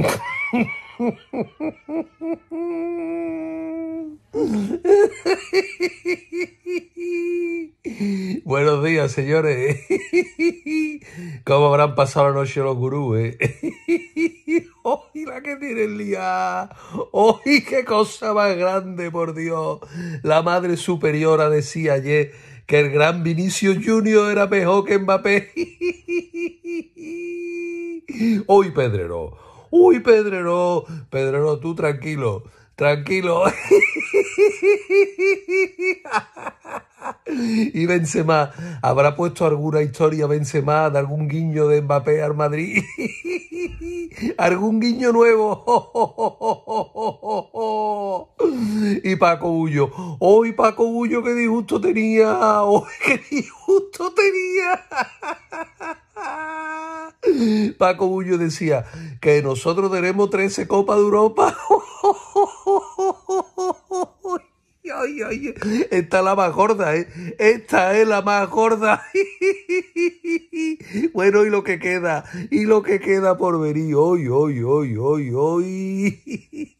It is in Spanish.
Buenos días, señores. ¿Cómo habrán pasado la noche los gurúes? ¡Hoy la que tiene el día! ¡Hoy qué cosa más grande, por Dios! La madre superiora decía ayer que el gran Vinicio Junior era mejor que Mbappé. Hoy, Pedrero uy, Pedrero, Pedrero, tú tranquilo, tranquilo. Y Benzema, ¿habrá puesto alguna historia Benzema de algún guiño de Mbappé al Madrid? ¿Algún guiño nuevo? Y Paco Bullo, hoy Paco Bullo, qué disgusto tenía! ¡Hoy qué disgusto tenía! Paco Buño decía que nosotros tenemos 13 Copas de Europa. Ay, esta es la más gorda, ¿eh? Esta es la más gorda. bueno, y lo que queda, y lo que queda por venir. Hoy, hoy.